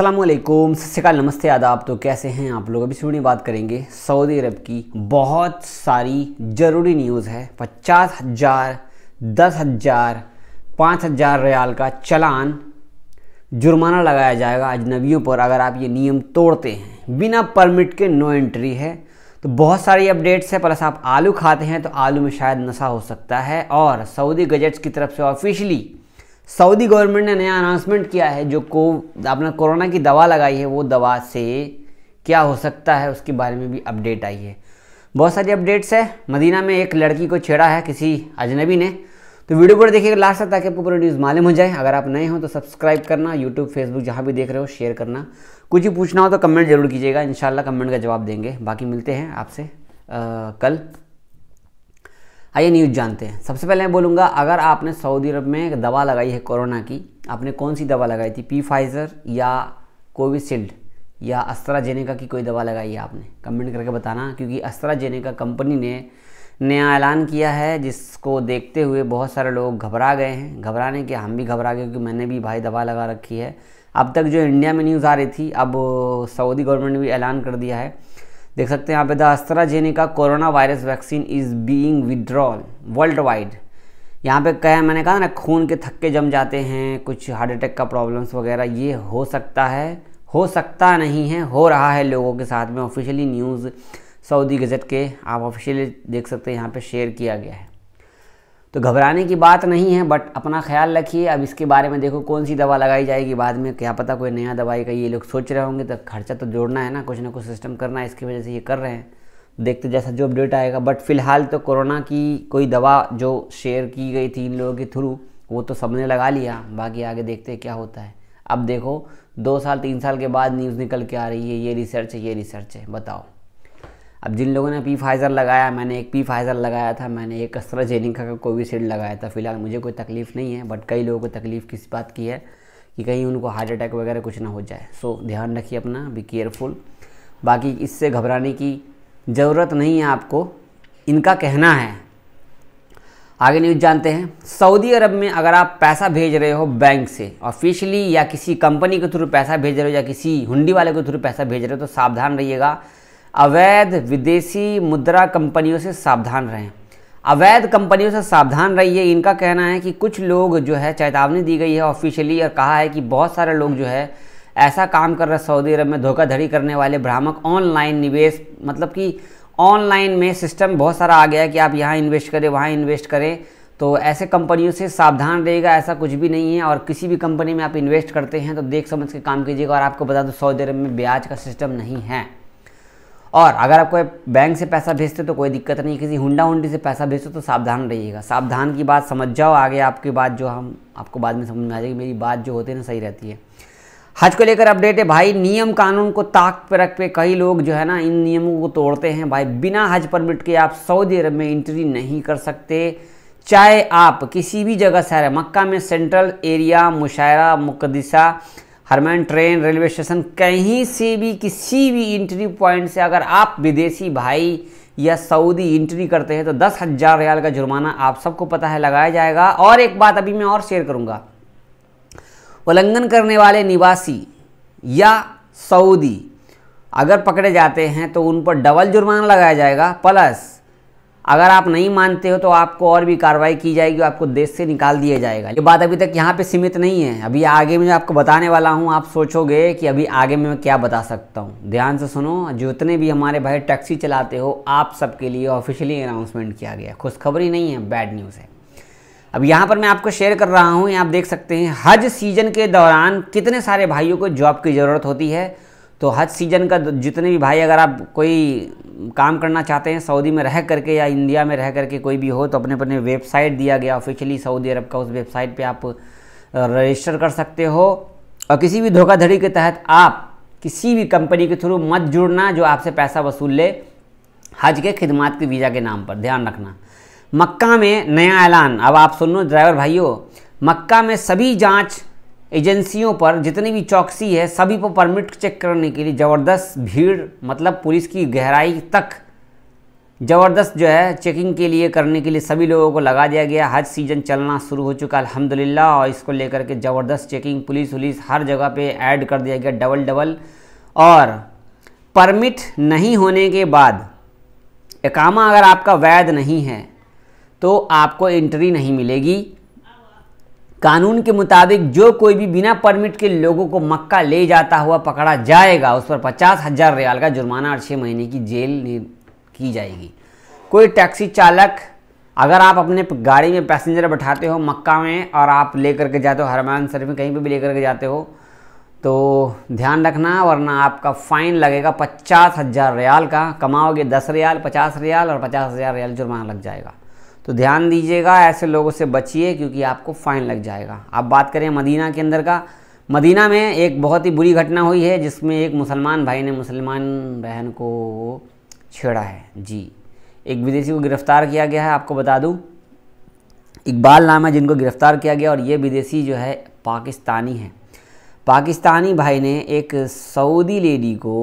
असलम सत्याकाल नमस्ते आदाब तो कैसे हैं आप लोग अभी इस वीडियो बात करेंगे सऊदी अरब की बहुत सारी ज़रूरी न्यूज़ है पचास हज़ार दस हज़ार पाँच हज़ार रयाल का चलान जुर्माना लगाया जाएगा अजनबियों पर अगर आप ये नियम तोड़ते हैं बिना परमिट के नो एंट्री है तो बहुत सारी अपडेट्स है प्लस आप आलू खाते हैं तो आलू में शायद नशा हो सकता है और सऊदी गजट्स की तरफ से ऑफिशली सऊदी गवर्नमेंट ने नया अनाउंसमेंट किया है जो को आपने कोरोना की दवा लगाई है वो दवा से क्या हो सकता है उसके बारे में भी अपडेट आई है बहुत सारी अपडेट्स है मदीना में एक लड़की को छेड़ा है किसी अजनबी ने तो वीडियो पर देखिएगा लास्ट तक ताकि आपको पूरा न्यूज़ मालूम हो जाए अगर आप नए हो तो सब्सक्राइब करना यूट्यूब फेसबुक जहाँ भी देख रहे हो शेयर करना कुछ भी पूछना हो तो कमेंट जरूर कीजिएगा इन कमेंट का जवाब देंगे बाकी मिलते हैं आपसे कल आइए न्यूज़ जानते हैं सबसे पहले मैं बोलूँगा अगर आपने सऊदी अरब में दवा लगाई है कोरोना की आपने कौन सी दवा लगाई थी पी फाइज़र या कोविशील्ड या अस्त्राजेनेका की कोई दवा लगाई है आपने कमेंट करके बताना क्योंकि अस्त्राजेनेका कंपनी ने नया ऐलान किया है जिसको देखते हुए बहुत सारे लोग घबरा गए हैं घबराने के हम भी घबरा गए क्योंकि मैंने भी भाई दवा लगा रखी है अब तक जो इंडिया में न्यूज़ आ रही थी अब सऊदी गवर्नमेंट ने भी ऐलान कर दिया है देख सकते हैं यहाँ पे the AstraZeneca corona virus vaccine is being withdrawal world wide यहाँ पे कह मैंने कहा ना खून के थक्के जम जाते हैं कुछ हार्ट अटैक का प्रॉब्लम्स वगैरह ये हो सकता है हो सकता नहीं है हो रहा है लोगों के साथ में ऑफिशियली न्यूज़ सऊदी गज़ट के आप ऑफिशियली देख सकते हैं यहाँ पे शेयर किया गया है तो घबराने की बात नहीं है बट अपना ख्याल रखिए अब इसके बारे में देखो कौन सी दवा लगाई जाएगी बाद में क्या पता कोई नया दवाई का ये लोग सोच रहे होंगे तो खर्चा तो जोड़ना है ना कुछ ना कुछ सिस्टम करना है इसकी वजह से ये कर रहे हैं देखते जैसा जो अपडेट आएगा बट फिलहाल तो कोरोना की कोई दवा जो शेयर की गई थी इन लोगों के थ्रू वो तो सबने लगा लिया बाकी आगे देखते हैं क्या होता है अब देखो दो साल तीन साल के बाद न्यूज़ निकल के आ रही है ये रिसर्च है ये रिसर्च है बताओ अब जिन लोगों ने पी फाइज़र लगाया मैंने एक पी फाइज़र लगाया था मैंने एक अस्त्रा जेनिका का कोविशील्ड लगाया था फिलहाल मुझे कोई तकलीफ़ नहीं है बट कई लोगों को तकलीफ़ किस बात की है कि कहीं उनको हार्ट अटैक वगैरह कुछ ना हो जाए सो so, ध्यान रखिए अपना बी केयरफुल बाकी इससे घबराने की ज़रूरत नहीं है आपको इनका कहना है आगे न्यूज़ जानते हैं सऊदी अरब में अगर आप पैसा भेज रहे हो बैंक से ऑफिशियली या किसी कंपनी के थ्रू पैसा भेज रहे हो या किसी हुंडी वाले के थ्रू पैसा भेज रहे हो तो सावधान रहिएगा अवैध विदेशी मुद्रा कंपनियों से सावधान रहें अवैध कंपनियों से सावधान रहिए इनका कहना है कि कुछ लोग जो है चेतावनी दी गई है ऑफिशियली और कहा है कि बहुत सारे लोग जो है ऐसा काम कर रहे हैं सऊदी अरब में धोखाधड़ी करने वाले भ्रामक ऑनलाइन निवेश मतलब कि ऑनलाइन में सिस्टम बहुत सारा आ गया है कि आप यहाँ इन्वेस्ट करें वहाँ इन्वेस्ट करें तो ऐसे कंपनियों से सावधान रहेगा ऐसा कुछ भी नहीं है और किसी भी कंपनी में आप इन्वेस्ट करते हैं तो देख समझ के काम कीजिएगा और आपको बता दो सऊदी अरब में ब्याज का सिस्टम नहीं है और अगर आप कोई बैंक से पैसा भेजते तो कोई दिक्कत नहीं किसी हुंडा हुंडी से पैसा भेजते तो सावधान रहिएगा सावधान की बात समझ जाओ आगे आपकी बात जो हम आपको बाद में समझ में आ जाएगी मेरी बात जो होती है ना सही रहती है हज को लेकर अपडेट है भाई नियम कानून को ताक पर रख पे कई लोग जो है ना इन नियमों को तोड़ते हैं भाई बिना हज परमिट के आप सऊदी अरब में एंट्री नहीं कर सकते चाहे आप किसी भी जगह से आ रहे मक्का में सेंट्रल एरिया मुशायरा मुकदसा हरमैन ट्रेन रेलवे स्टेशन कहीं से भी किसी भी इंट्री पॉइंट से अगर आप विदेशी भाई या सऊदी इंट्री करते हैं तो दस हज़ार रियाल का जुर्माना आप सबको पता है लगाया जाएगा और एक बात अभी मैं और शेयर करूँगा उल्लंघन करने वाले निवासी या सऊदी अगर पकड़े जाते हैं तो उन पर डबल जुर्माना लगाया जाएगा प्लस अगर आप नहीं मानते हो तो आपको और भी कार्रवाई की जाएगी आपको देश से निकाल दिया जाएगा ये बात अभी तक यहाँ पे सीमित नहीं है अभी आगे में आपको बताने वाला हूँ आप सोचोगे कि अभी आगे में मैं क्या बता सकता हूँ ध्यान से सुनो जितने भी हमारे भाई टैक्सी चलाते हो आप सबके लिए ऑफिशियली अनाउंसमेंट किया गया खुशखबरी नहीं है बैड न्यूज़ है अब यहाँ पर मैं आपको शेयर कर रहा हूँ आप देख सकते हैं हज सीजन के दौरान कितने सारे भाइयों को जॉब की ज़रूरत होती है तो हज सीजन का जितने भी भाई अगर आप कोई काम करना चाहते हैं सऊदी में रह करके या इंडिया में रह करके कोई भी हो तो अपने अपने वेबसाइट दिया गया ऑफिशियली सऊदी अरब का उस वेबसाइट पे आप रजिस्टर कर सकते हो और किसी भी धोखाधड़ी के तहत आप किसी भी कंपनी के थ्रू मत जुड़ना जो आपसे पैसा वसूल ले हज के खिदमत के वीज़ा के नाम पर ध्यान रखना मक्का में नया ऐलान अब आप सुन लो ड्राइवर भाइयों मक्का में सभी जाँच एजेंसियों पर जितनी भी चौकसी है सभी पर परमिट चेक करने के लिए ज़बरदस्त भीड़ मतलब पुलिस की गहराई तक ज़बरदस्त जो है चेकिंग के लिए करने के लिए सभी लोगों को लगा दिया गया हज सीज़न चलना शुरू हो चुका अल्हम्दुलिल्लाह और इसको लेकर के ज़बरदस्त चेकिंग पुलिस वुलिस हर जगह पे ऐड कर दिया गया डबल डबल और परमिट नहीं होने के बाद एकामा अगर आपका वैध नहीं है तो आपको एंट्री नहीं मिलेगी कानून के मुताबिक जो कोई भी बिना परमिट के लोगों को मक्का ले जाता हुआ पकड़ा जाएगा उस पर पचास हज़ार रियाल का जुर्माना और छः महीने की जेल की जाएगी कोई टैक्सी चालक अगर आप अपने गाड़ी में पैसेंजर बैठाते हो मक्का में और आप ले के जाते हो हरमान शरीफ में कहीं पर भी लेकर के जाते हो तो ध्यान रखना वरना आपका फ़ाइन लगेगा पचास हज़ार रियाल का कमाओगे दस रियाल पचास रियाल और पचास हज़ार रियाल जुर्माना लग जाएगा तो ध्यान दीजिएगा ऐसे लोगों से बचिए क्योंकि आपको फ़ाइन लग जाएगा आप बात करें मदीना के अंदर का मदीना में एक बहुत ही बुरी घटना हुई है जिसमें एक मुसलमान भाई ने मुसलमान बहन को छेड़ा है जी एक विदेशी को गिरफ़्तार किया गया है आपको बता दूं इकबाल नाम है जिनको गिरफ़्तार किया गया और ये विदेशी जो है पाकिस्तानी है पाकिस्तानी भाई ने एक सऊदी लेडी को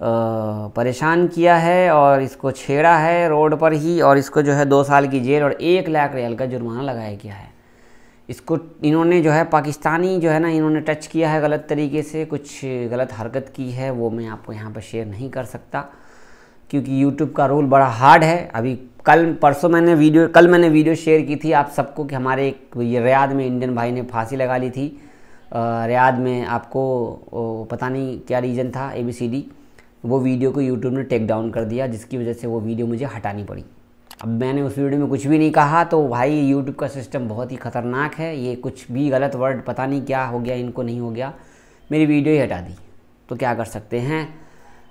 परेशान किया है और इसको छेड़ा है रोड पर ही और इसको जो है दो साल की जेल और एक लाख रियाल का जुर्माना लगाया गया है इसको इन्होंने जो है पाकिस्तानी जो है ना इन्होंने टच किया है गलत तरीके से कुछ गलत हरकत की है वो मैं आपको यहाँ पर शेयर नहीं कर सकता क्योंकि यूट्यूब का रूल बड़ा हार्ड है अभी कल परसों मैंने वीडियो कल मैंने वीडियो शेयर की थी आप सबको कि हमारे एक ये रियाद में इंडियन भाई ने फांसी लगा ली थी रियाद में आपको पता नहीं क्या रीज़न था ए बी सी डी वो वीडियो को यूट्यूब ने टेक डाउन कर दिया जिसकी वजह से वो वीडियो मुझे हटानी पड़ी अब मैंने उस वीडियो में कुछ भी नहीं कहा तो भाई यूट्यूब का सिस्टम बहुत ही ख़तरनाक है ये कुछ भी गलत वर्ड पता नहीं क्या हो गया इनको नहीं हो गया मेरी वीडियो ही हटा दी तो क्या कर सकते हैं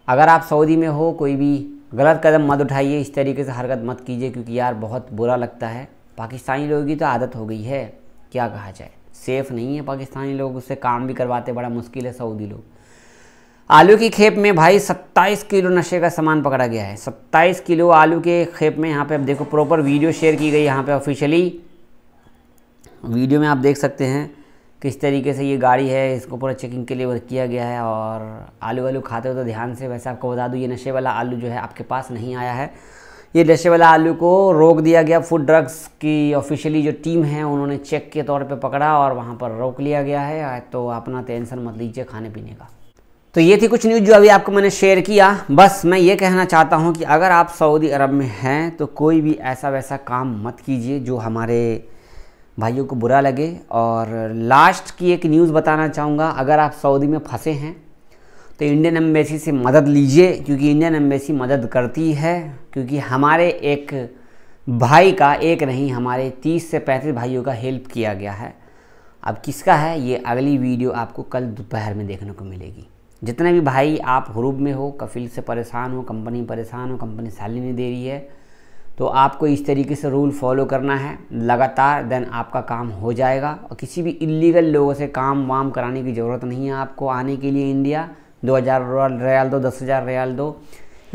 अगर आप सऊदी में हो कोई भी गलत कदम मत उठाइए इस तरीके से हरकत मत कीजिए क्योंकि यार बहुत बुरा लगता है पाकिस्तानी लोगों की तो आदत हो गई है क्या कहा जाए सेफ़ नहीं है पाकिस्तानी लोग उससे काम भी करवाते बड़ा मुश्किल है सऊदी लोग आलू की खेप में भाई 27 किलो नशे का सामान पकड़ा गया है 27 किलो आलू के खेप में यहाँ पे आप देखो प्रॉपर वीडियो शेयर की गई यहाँ पे ऑफिशियली वीडियो में आप देख सकते हैं किस तरीके से ये गाड़ी है इसको पूरा चेकिंग के लिए वर्क किया गया है और आलू वालू खाते हो तो ध्यान से वैसे आपको बता दूँ ये नशे वाला आलू जो है आपके पास नहीं आया है ये नशे वाला आलू को रोक दिया गया फूड ड्रग्स की ऑफिशियली जो टीम है उन्होंने चेक के तौर पे पकड़ा और वहाँ पर रोक लिया गया है तो अपना टेंशन मत लीजिए खाने पीने का तो ये थी कुछ न्यूज़ जो अभी आपको मैंने शेयर किया बस मैं ये कहना चाहता हूँ कि अगर आप सऊदी अरब में हैं तो कोई भी ऐसा वैसा काम मत कीजिए जो हमारे भाइयों को बुरा लगे और लास्ट की एक न्यूज़ बताना चाहूँगा अगर आप सऊदी में फंसे हैं तो इंडियन एम्बेसी से मदद लीजिए क्योंकि इंडियन एम्बेसी मदद करती है क्योंकि हमारे एक भाई का एक नहीं हमारे तीस से पैंतीस भाइयों का हेल्प किया गया है अब किसका है ये अगली वीडियो आपको कल दोपहर में देखने को मिलेगी जितने भी भाई आप हरूब में हो कफिल से परेशान हो कंपनी परेशान हो कंपनी सैलरी नहीं दे रही है तो आपको इस तरीके से रूल फॉलो करना है लगातार देन आपका काम हो जाएगा और किसी भी इलीगल लोगों से काम वाम कराने की ज़रूरत नहीं है आपको आने के लिए इंडिया दो हज़ार रियाल दो दस हज़ार रियाल दो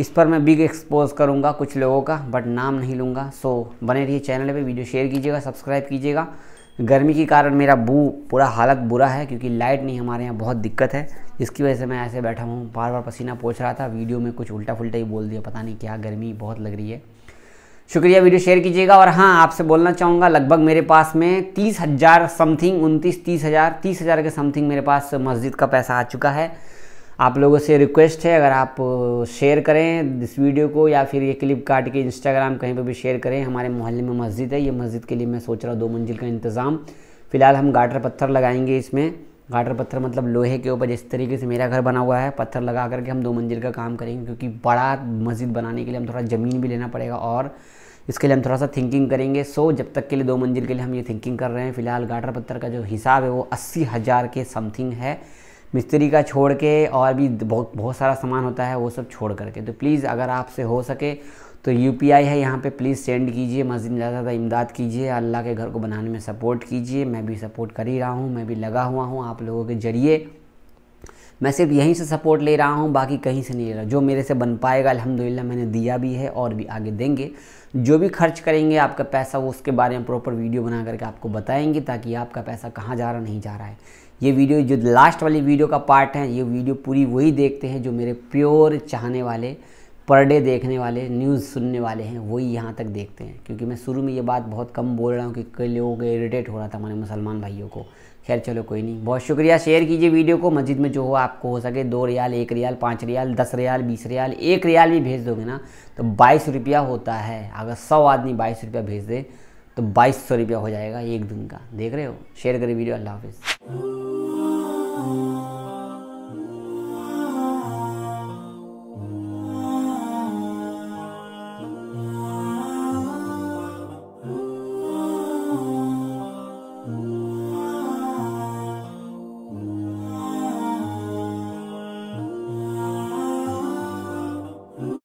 इस पर मैं बिग एक्सपोज करूँगा कुछ लोगों का बट नाम नहीं लूँगा सो बने रहिए चैनल पर वीडियो शेयर कीजिएगा सब्सक्राइब कीजिएगा गर्मी के कारण मेरा बू पूरा हालत बुरा है क्योंकि लाइट नहीं हमारे यहाँ बहुत दिक्कत है जिसकी वजह से मैं ऐसे बैठा हूँ बार बार पसीना पोछ रहा था वीडियो में कुछ उल्टा फुलटा ही बोल दिया पता नहीं क्या गर्मी बहुत लग रही है शुक्रिया वीडियो शेयर कीजिएगा और हाँ आपसे बोलना चाहूँगा लगभग मेरे पास में तीस हज़ार समथिंग उनतीस तीस हज़ार तीस हज़ार के समथिंग मेरे पास मस्जिद का पैसा आ चुका है आप लोगों से रिक्वेस्ट है अगर आप शेयर करें इस वीडियो को या फिर ये क्लिप काट के इंस्टाग्राम कहीं पर भी शेयर करें हमारे मोहल्ले में मस्जिद है ये मस्जिद के लिए मैं सोच रहा हूँ दो मंजिल का इंतज़ाम फ़िलहाल हम गाटर पत्थर लगाएंगे इसमें गाटर पत्थर मतलब लोहे के ऊपर जिस तरीके से मेरा घर बना हुआ है पत्थर लगा करके हम दो मंजिल का काम करेंगे क्योंकि बड़ा मस्जिद बनाने के लिए हम थोड़ा ज़मीन भी लेना पड़ेगा और इसके लिए हम थोड़ा सा थिंकिंग करेंगे सो जब तक के लिए दो मंजिल के लिए हम ये थिंकिंग कर रहे हैं फ़िलहाल गाटर पत्थर का जो हिसाब है वो अस्सी हज़ार के समथिंग है मिस्त्री का छोड़ के और भी बहुत बहुत सारा सामान होता है वो सब छोड़ करके तो प्लीज़ अगर आपसे हो सके तो यू है यहाँ पे प्लीज़ सेंड कीजिए मस्जिद में ज़्यादा इमदाद कीजिए अल्लाह के घर को बनाने में सपोर्ट कीजिए मैं भी सपोर्ट कर ही रहा हूँ मैं भी लगा हुआ हूँ आप लोगों के ज़रिए मैं सिर्फ यहीं से सपोर्ट ले रहा हूँ बाकी कहीं से नहीं ले रहा जो मेरे से बन पाएगा अल्हम्दुलिल्लाह मैंने दिया भी है और भी आगे देंगे जो भी खर्च करेंगे आपका पैसा वो उसके बारे में प्रॉपर वीडियो बना करके आपको बताएंगे ताकि आपका पैसा कहाँ जा रहा नहीं जा रहा है ये वीडियो जो लास्ट वाली वीडियो का पार्ट है ये वीडियो पूरी वही देखते हैं जो मेरे प्योर चाहने वाले पर डे देखने वाले न्यूज़ सुनने वाले हैं वही यहाँ तक देखते हैं क्योंकि मैं शुरू में ये बात बहुत कम बोल रहा हूँ कि कई लोगों को इरीटेट हो रहा था हमारे मुसलमान भाइयों को खैर चलो कोई नहीं बहुत शुक्रिया शेयर कीजिए वीडियो को मस्जिद में जो हो आपको हो सके दो रियाल एक रियाल पाँच रियाल दस रियाल बीस रियाल एक रियाल भी भेज दोगे ना तो बाईस रुपया होता है अगर सौ आदमी बाईस रुपया भेज दे तो बाईस सौ रुपया हो जाएगा एक दिन का देख रहे हो शेयर करें वीडियो अल्लाह हाफिज़